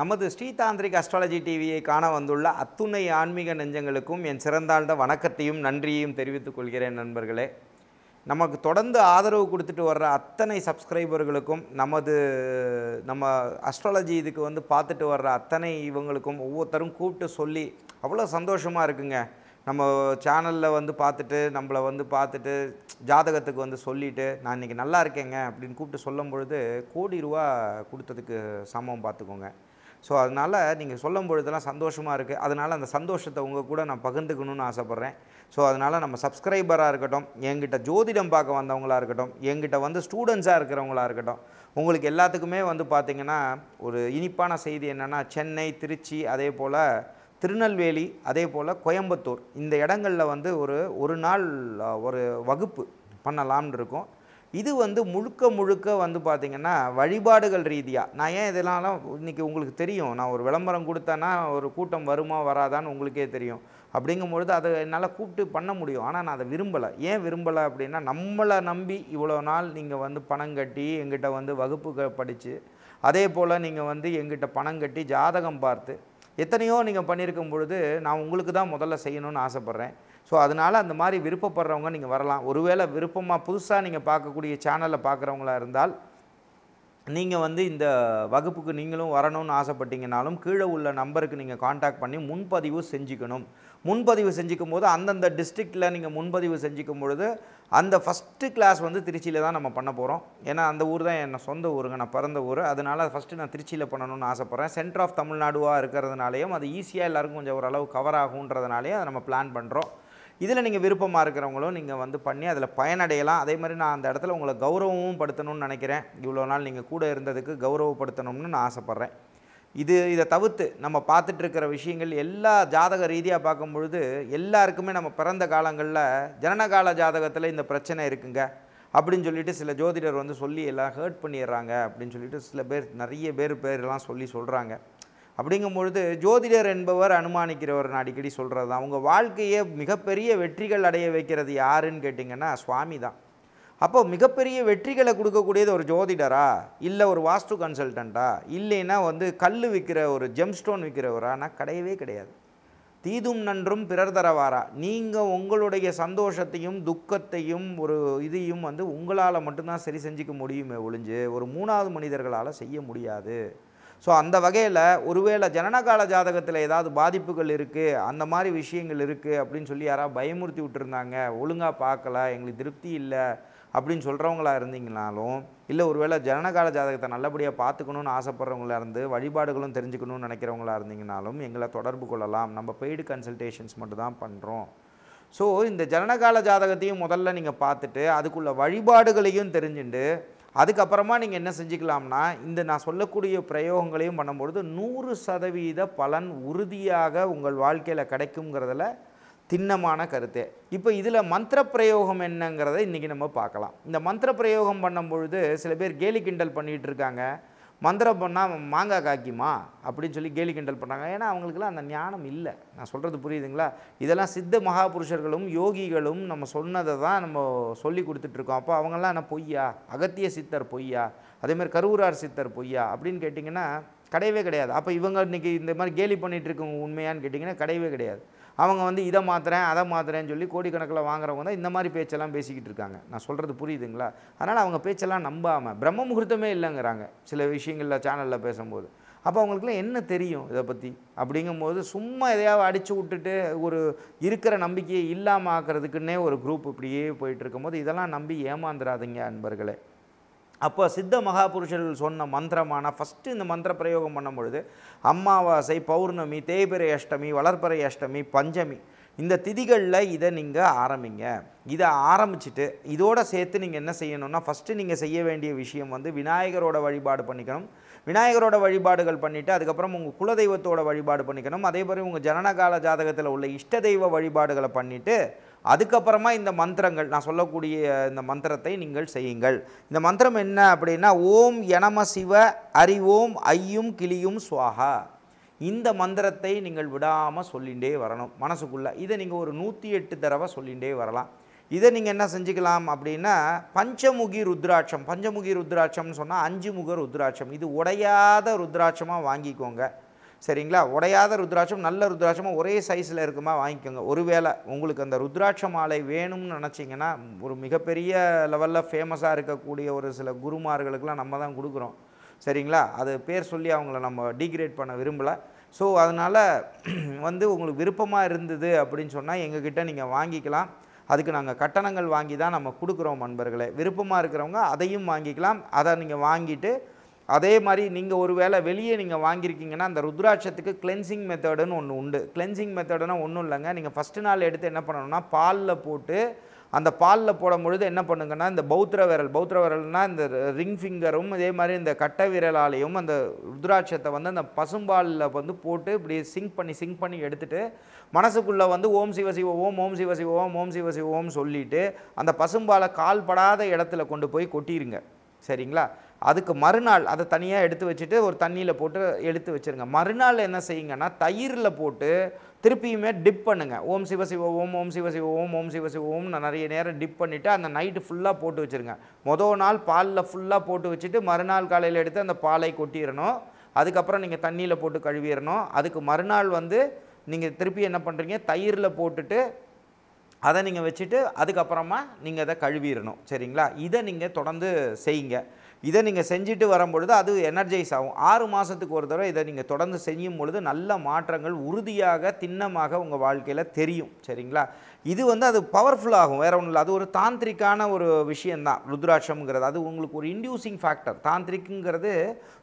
நமது ஸ்ரீதாந்திரிக் அஸ்ட்ராலஜி டிவியை காண வந்துள்ள அத்துணை ஆன்மீக நெஞ்சங்களுக்கும் என் சிறந்தாழ்ந்த வணக்கத்தையும் நன்றியையும் தெரிவித்துக் கொள்கிறேன் நண்பர்களே நமக்கு தொடர்ந்து ஆதரவு கொடுத்துட்டு வர்ற அத்தனை சப்ஸ்கிரைபர்களுக்கும் நமது நம்ம அஸ்ட்ராலஜி இதுக்கு வந்து பார்த்துட்டு வர்ற அத்தனை இவங்களுக்கும் ஒவ்வொருத்தரும் கூப்பிட்டு சொல்லி அவ்வளோ சந்தோஷமாக இருக்குங்க நம்ம சேனலில் வந்து பார்த்துட்டு நம்மளை வந்து பார்த்துட்டு ஜாதகத்துக்கு வந்து சொல்லிவிட்டு நான் இன்றைக்கி நல்லா இருக்கேங்க அப்படின்னு கூப்பிட்டு சொல்லும் பொழுது கோடி ரூபா கொடுத்ததுக்கு சமம் பார்த்துக்கோங்க ஸோ அதனால் நீங்கள் சொல்லும் பொழுதெல்லாம் சந்தோஷமாக இருக்குது அதனால் அந்த சந்தோஷத்தை உங்கள் கூட நான் பகிர்ந்துக்கணும்னு ஆசைப்பட்றேன் ஸோ அதனால் நம்ம சப்ஸ்கிரைபராக இருக்கட்டும் எங்கிட்ட ஜோதிடம் பார்க்க வந்தவங்களாக இருக்கட்டும் எங்கிட்ட வந்து ஸ்டூடெண்ட்ஸாக இருக்கிறவங்களாக இருக்கட்டும் உங்களுக்கு எல்லாத்துக்குமே வந்து பார்த்திங்கன்னா ஒரு இனிப்பான செய்தி என்னென்னா சென்னை திருச்சி அதே போல் திருநெல்வேலி அதே போல் கோயம்புத்தூர் இந்த இடங்களில் வந்து ஒரு ஒரு நாள் ஒரு வகுப்பு பண்ணலாம்னு இருக்கும் இது வந்து முழுக்க முழுக்க வந்து பார்த்திங்கன்னா வழிபாடுகள் ரீதியாக நான் ஏன் இதெல்லாம் இன்றைக்கி உங்களுக்கு தெரியும் நான் ஒரு விளம்பரம் கொடுத்தேன்னா ஒரு கூட்டம் வருமா வராதான்னு உங்களுக்கே தெரியும் அப்படிங்கும்பொழுது அதை என்னால் கூப்பிட்டு பண்ண முடியும் ஆனால் நான் அதை விரும்பலை ஏன் விரும்பலை அப்படின்னா நம்மளை நம்பி இவ்வளோ நாள் நீங்கள் வந்து பணம் கட்டி எங்கிட்ட வந்து வகுப்பு படித்து அதே போல் நீங்கள் வந்து எங்கிட்ட பணம் கட்டி ஜாதகம் பார்த்து எத்தனையோ நீங்கள் பண்ணியிருக்கும் பொழுது நான் உங்களுக்கு தான் முதல்ல செய்யணும்னு ஆசைப்பட்றேன் ஸோ அதனால் அந்த மாதிரி விருப்பப்படுறவங்க நீங்கள் வரலாம் ஒருவேளை விருப்பமாக புதுசாக நீங்கள் பார்க்கக்கூடிய சேனலை பார்க்குறவங்களா இருந்தால் நீங்கள் வந்து இந்த வகுப்புக்கு நீங்களும் வரணும்னு ஆசைப்பட்டீங்கனாலும் கீழே உள்ள நம்பருக்கு நீங்கள் காண்டாக்ட் பண்ணி முன்பதிவு செஞ்சுக்கணும் முன்பதிவு செஞ்சுக்கும் போது அந்தந்த டிஸ்ட்ரிக்டில் நீங்கள் முன்பதிவு செஞ்சுக்கும் பொழுது அந்த ஃபஸ்ட்டு கிளாஸ் வந்து திருச்சியில் தான் நம்ம பண்ண போகிறோம் ஏன்னா அந்த ஊர் தான் என் சொந்த ஊருங்க நான் பிறந்த ஊர் அதனால் ஃபஸ்ட்டு நான் திருச்சியில் பண்ணணும்னு ஆசைப்பட்றேன் சென்டர் ஆஃப் தமிழ்நாடுவாக இருக்கிறதுனாலையும் அது ஈஸியாக எல்லாருக்கும் கொஞ்சம் ஓரளவு கவர் ஆகுன்றதுனாலையும் அதை நம்ம பிளான் பண்ணுறோம் இதில் நீங்கள் விருப்பமாக இருக்கிறவங்களும் நீங்கள் வந்து பண்ணி அதில் பயனடையலாம் அதே மாதிரி நான் அந்த இடத்துல உங்களை கௌரவமும் படுத்தணும்னு நினைக்கிறேன் இவ்வளோ நாள் நீங்கள் கூட இருந்ததுக்கு கௌரவப்படுத்தணும்னு நான் ஆசைப்பட்றேன் இது இதை தவிர்த்து நம்ம பார்த்துட்டு இருக்கிற விஷயங்கள் எல்லா ஜாதக ரீதியாக பார்க்கும் பொழுது எல்லாருக்குமே நம்ம பிறந்த காலங்களில் ஜனனகால ஜாதகத்தில் இந்த பிரச்சனை இருக்குங்க அப்படின்னு சொல்லிட்டு சில ஜோதிடர் வந்து சொல்லி எல்லாம் ஹேர்ட் பண்ணிடுறாங்க அப்படின்னு சொல்லிட்டு சில பேர் நிறைய பேர் பேர்லாம் சொல்லி சொல்கிறாங்க அப்படிங்கும் பொழுது ஜோதிடர் என்பவர் அனுமானிக்கிறவர் நான் அடிக்கடி சொல்கிறது தான் அவங்க வாழ்க்கையை மிகப்பெரிய வெற்றிகள் அடைய வைக்கிறது யாருன்னு கேட்டிங்கன்னா சுவாமி தான் அப்போ மிகப்பெரிய வெற்றிகளை கொடுக்கக்கூடியது ஒரு ஜோதிடரா இல்லை ஒரு வாஸ்து கன்சல்டண்ட்டா இல்லைன்னா வந்து கல் விற்கிற ஒரு ஜெம்ஸ்டோன் விற்கிறவரானா கிடையவே கிடையாது தீதும் நன்றும் பிறர் தரவாரா நீங்கள் உங்களுடைய சந்தோஷத்தையும் துக்கத்தையும் ஒரு இதையும் வந்து உங்களால் மட்டும்தான் சரி செஞ்சுக்க முடியுமே ஒழிஞ்சு ஒரு மூணாவது மனிதர்களால் செய்ய முடியாது ஸோ அந்த வகையில் ஒருவேளை ஜனனகால ஜாதகத்தில் ஏதாவது பாதிப்புகள் இருக்குது அந்த மாதிரி விஷயங்கள் இருக்குது அப்படின்னு சொல்லி யாராவது பயமுறுத்தி விட்டுருந்தாங்க ஒழுங்காக பார்க்கல எங்களுக்கு திருப்தி இல்லை அப்படின்னு சொல்கிறவங்களா இருந்தீங்கனாலும் இல்லை ஒருவேளை ஜனனகால ஜாதகத்தை நல்லபடியாக பார்த்துக்கணும்னு ஆசைப்பட்றவங்களா இருந்து வழிபாடுகளும் தெரிஞ்சுக்கணும்னு நினைக்கிறவங்களா இருந்தீங்கனாலும் எங்களை தொடர்பு கொள்ளலாம் நம்ம பெய்டு கன்சல்டேஷன்ஸ் மட்டும் தான் பண்ணுறோம் ஸோ இந்த ஜனனகால ஜாதகத்தையும் முதல்ல நீங்கள் பார்த்துட்டு அதுக்குள்ள வழிபாடுகளையும் தெரிஞ்சுட்டு அதுக்கப்புறமா நீங்கள் என்ன செஞ்சுக்கலாம்னா இந்த நான் சொல்லக்கூடிய பிரயோகங்களையும் பண்ணும்பொழுது நூறு சதவீத பலன் உறுதியாக உங்கள் வாழ்க்கையில் கிடைக்குங்கிறதுல திண்ணமான கருத்து இப்போ இதில் மந்திர பிரயோகம் என்னங்கிறத இன்றைக்கி நம்ம பார்க்கலாம் இந்த மந்திர பிரயோகம் பண்ணும்பொழுது சில பேர் கேலி கிண்டல் பண்ணிகிட்டு இருக்காங்க மந்திரம் பண்ணால் மாங்காய் காய்க்குமா அப்படின்னு சொல்லி கேலி கிண்டல் பண்ணாங்க ஏன்னா அவங்களுக்குலாம் அந்த ஞானம் இல்லை நான் சொல்கிறது புரியுதுங்களா இதெல்லாம் சித்த மகாபுருஷர்களும் யோகிகளும் நம்ம சொன்னதை தான் நம்ம சொல்லி கொடுத்துட்ருக்கோம் அப்போ அவங்கெல்லாம் என்ன பொய்யா அகத்திய சித்தர் பொய்யா அதேமாதிரி கருவூரார் சித்தர் பொய்யா அப்படின்னு கேட்டிங்கன்னா கிடையவே கிடையாது அப்போ இவங்க இன்றைக்கி இந்த மாதிரி கேலி பண்ணிகிட்டு இருக்கவங்க உண்மையான்னு கேட்டிங்கன்னா கிடையவே கிடையாது அவங்க வந்து இதை மாத்திரேன் அதை மாற்றுறேன்னு சொல்லி கோடிக்கணக்கில் வாங்குறவங்க தான் இந்த மாதிரி பேச்செல்லாம் பேசிக்கிட்டு இருக்காங்க நான் சொல்கிறது புரியுதுங்களா அதனால் அவங்க பேச்செல்லாம் நம்பாமல் பிரம்ம முகூர்த்தமே இல்லைங்கிறாங்க சில விஷயங்களில் சேனலில் பேசும்போது அப்போ அவங்களுக்குலாம் என்ன தெரியும் இதை பற்றி அப்படிங்கும்போது சும்மா எதையாவது அடித்து விட்டுட்டு ஒரு இருக்கிற நம்பிக்கையை இல்லாமல் ஆக்கிறதுக்குன்னே ஒரு குரூப் இப்படியே போயிட்டு இருக்கும்போது இதெல்லாம் நம்பி ஏமாந்துடாதீங்க அன்பர்களே அப்போ சித்த மகாபுருஷர்கள் சொன்ன மந்திரமான ஃபஸ்ட்டு இந்த மந்திர பிரயோகம் பண்ணும்பொழுது அம்மாவாசை பௌர்ணமி தேய்பிரை அஷ்டமி வளர்ப்பறை அஷ்டமி பஞ்சமி இந்த திதிகளில் இதை நீங்கள் ஆரம்பிங்க இதை ஆரம்பிச்சுட்டு இதோட சேர்த்து நீங்கள் என்ன செய்யணும்னா ஃபஸ்ட்டு நீங்கள் செய்ய வேண்டிய விஷயம் வந்து விநாயகரோட வழிபாடு பண்ணிக்கணும் விநாயகரோட வழிபாடுகள் பண்ணிவிட்டு அதுக்கப்புறம் உங்கள் குலதெய்வத்தோட வழிபாடு பண்ணிக்கணும் அதே மாதிரி உங்கள் ஜனனகால ஜாதகத்தில் உள்ள இஷ்ட தெய்வ வழிபாடுகளை பண்ணிவிட்டு அதுக்கப்புறமா இந்த மந்திரங்கள் நான் சொல்லக்கூடிய இந்த மந்திரத்தை நீங்கள் செய்யுங்கள் இந்த மந்திரம் என்ன அப்படின்னா ஓம் எனம சிவ அறிவோம் ஓம் ஐயும் கிளியும் சுவாகா இந்த மந்திரத்தை நீங்கள் விடாமல் சொல்லிகிட்டே வரணும் மனசுக்குள்ளே இதை நீங்கள் ஒரு நூற்றி எட்டு தடவை சொல்லிகிட்டே வரலாம் இதை நீங்கள் என்ன செஞ்சுக்கலாம் அப்படின்னா பஞ்சமுகி ருத்ராட்சம் பஞ்சமுகி ருத்ராட்சம்னு சொன்னால் அஞ்சு முக ருத்ராட்சம் இது உடையாத ருத்ராட்சமாக வாங்கிக்கோங்க சரிங்களா உடையாத ருத்ராட்சம் நல்ல ருத்ராட்சமும் ஒரே சைஸில் இருக்குமா வாங்கிக்கோங்க ஒருவேளை உங்களுக்கு அந்த ருத்ராட்ச மாலை வேணும்னு நினச்சிங்கன்னா ஒரு மிகப்பெரிய லெவலில் ஃபேமஸாக இருக்கக்கூடிய ஒரு சில குருமார்களுக்கெலாம் நம்ம தான் கொடுக்குறோம் சரிங்களா அது பேர் சொல்லி அவங்கள நம்ம டிகிரேட் பண்ண விரும்பலை ஸோ அதனால் வந்து உங்களுக்கு விருப்பமாக இருந்தது அப்படின்னு சொன்னால் எங்ககிட்ட நீங்கள் வாங்கிக்கலாம் அதுக்கு நாங்கள் கட்டணங்கள் வாங்கி தான் நம்ம கொடுக்குறோம் நண்பர்களே விருப்பமாக இருக்கிறவங்க அதையும் வாங்கிக்கலாம் அதை நீங்கள் வாங்கிட்டு அதே மாதிரி நீங்கள் ஒரு வேளை வெளியே நீங்கள் வாங்கியிருக்கீங்கன்னா அந்த ருத்ராட்சத்துக்கு கிளென்சிங் மெத்தடுன்னு ஒன்று உண்டு கிளென்சிங் மெத்தடுனா ஒன்றும் இல்லைங்க நீங்கள் ஃபஸ்ட்டு நாள் எடுத்து என்ன பண்ணணும்னா பாலில் போட்டு அந்த பாலில் போடும் பொழுது என்ன பண்ணுங்கன்னா இந்த பௌத்திர விரல் பௌத்திர விரல்னா இந்த ரிங் ஃபிங்கரும் இதே மாதிரி இந்த கட்டை விரலாலையும் அந்த ருத்ராட்சத்தை வந்து அந்த பசும்பாலில் வந்து போட்டு இப்படி சிங்க் பண்ணி சிங்க் பண்ணி எடுத்துகிட்டு மனசுக்குள்ளே வந்து ஓம் சிவ சிவ ஓம் ஓம் சிவ சிவ ஓம் ஓம் சிவ சிவ ஓம் சொல்லிவிட்டு அந்த பசும்பாலை கால்படாத இடத்துல கொண்டு போய் கொட்டிடுங்க சரிங்களா அதுக்கு மறுநாள் அதை தனியாக எடுத்து வச்சுட்டு ஒரு தண்ணியில் போட்டு எடுத்து வச்சுருங்க மறுநாள் என்ன செய்யுங்கன்னா தயிரில் போட்டு திருப்பியுமே டிப் பண்ணுங்கள் ஓம் சிவ சிவ ஓம் ஓம் சிவ சிவ ஓம் ஓம் சிவ சிவ ஓம் நான் நிறைய நேரம் டிப் பண்ணிவிட்டு அந்த நைட்டு ஃபுல்லாக போட்டு வச்சுருங்க மொதல் நாள் பாலில் ஃபுல்லாக போட்டு வச்சுட்டு மறுநாள் காலையில் எடுத்து அந்த பாலை கொட்டிடணும் அதுக்கப்புறம் நீங்கள் தண்ணியில் போட்டு கழுவிடணும் அதுக்கு மறுநாள் வந்து நீங்கள் திருப்பி என்ன பண்ணுறீங்க தயிரில் போட்டுட்டு அதை நீங்கள் வச்சுட்டு அதுக்கப்புறமா நீங்கள் அதை கழுவிடணும் சரிங்களா இதை நீங்கள் தொடர்ந்து செய்யுங்க இதை நீங்கள் செஞ்சுட்டு வரும்பொழுது அது எனர்ஜைஸ் ஆகும் ஆறு மாதத்துக்கு ஒரு தடவை இதை நீங்கள் தொடர்ந்து செய்யும் பொழுது நல்ல மாற்றங்கள் உறுதியாக திண்ணமாக உங்கள் வாழ்க்கையில் தெரியும் சரிங்களா இது வந்து அது பவர்ஃபுல்லாகும் வேறு ஒன்றும் இல்லை அது ஒரு தாந்திரிக்கான ஒரு விஷயந்தான் ருத்ராட்சம்ங்கிறது அது உங்களுக்கு ஒரு இன்டியூசிங் ஃபேக்டர் தாந்திரிக்குங்கிறது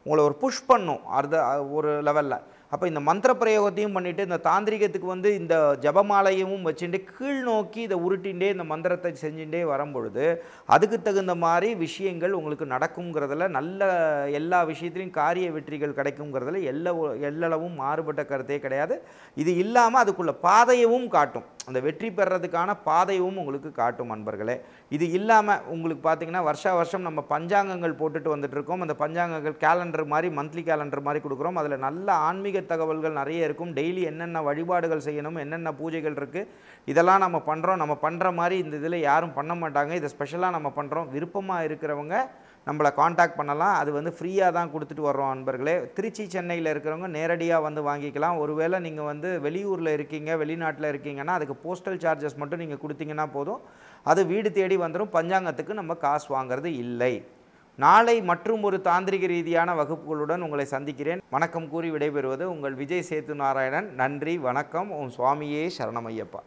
உங்களை ஒரு புஷ் பண்ணும் அது ஒரு லெவலில் அப்போ இந்த மந்திர பிரயோகத்தையும் பண்ணிவிட்டு இந்த தாந்திரிகத்துக்கு வந்து இந்த ஜபமாலையும் வச்சுட்டு கீழ் நோக்கி இதை உருட்டின்றே இந்த மந்திரத்தை செஞ்சுட்டே வரும்பொழுது அதுக்கு தகுந்த மாதிரி விஷயங்கள் உங்களுக்கு நடக்குங்கிறதுல நல்ல எல்லா விஷயத்துலையும் காரிய வெற்றிகள் கிடைக்குங்கிறதுல எல்ல எல்லளவும் மாறுபட்ட கருத்தே கிடையாது இது இல்லாமல் அதுக்குள்ள பாதையவும் காட்டும் அந்த வெற்றி பெறதுக்கான பாதையும் உங்களுக்கு காட்டும் அன்பர்களே இது இல்லாமல் உங்களுக்கு பார்த்திங்கன்னா வருஷா வருஷம் நம்ம பஞ்சாங்கங்கள் போட்டுட்டு வந்துட்டுருக்கோம் அந்த பஞ்சாங்கங்கள் கேலண்டர் மாதிரி மந்த்லி கேலண்டர் மாதிரி கொடுக்குறோம் அதில் நல்ல ஆன்மீக தகவல்கள் நிறைய இருக்கும் டெய்லி என்னென்ன வழிபாடுகள் செய்யணும் என்னென்ன பூஜைகள் இருக்குது இதெல்லாம் நம்ம பண்ணுறோம் நம்ம பண்ணுற மாதிரி இந்த இதில் யாரும் பண்ண மாட்டாங்க இதை ஸ்பெஷலாக நம்ம பண்ணுறோம் விருப்பமாக இருக்கிறவங்க நம்மளை காண்டாக்ட் பண்ணலாம் அது வந்து ஃப்ரீயாக தான் கொடுத்துட்டு வர்றோம் நண்பர்களே திருச்சி சென்னையில் இருக்கிறவங்க நேரடியாக வந்து வாங்கிக்கலாம் ஒருவேளை நீங்கள் வந்து வெளியூரில் இருக்கீங்க வெளிநாட்டில் இருக்கீங்கன்னா அதுக்கு போஸ்டல் சார்ஜஸ் மட்டும் நீங்கள் கொடுத்தீங்கன்னா போதும் அது வீடு தேடி வந்துடும் பஞ்சாங்கத்துக்கு நம்ம காசு வாங்கிறது இல்லை நாளை மற்றும் ஒரு தாந்திரிக ரீதியான வகுப்புகளுடன் உங்களை சந்திக்கிறேன் வணக்கம் கூறி விடைபெறுவது உங்கள் விஜய் சேத்து நாராயணன் நன்றி வணக்கம் உன் சுவாமியே சரணமையப்பா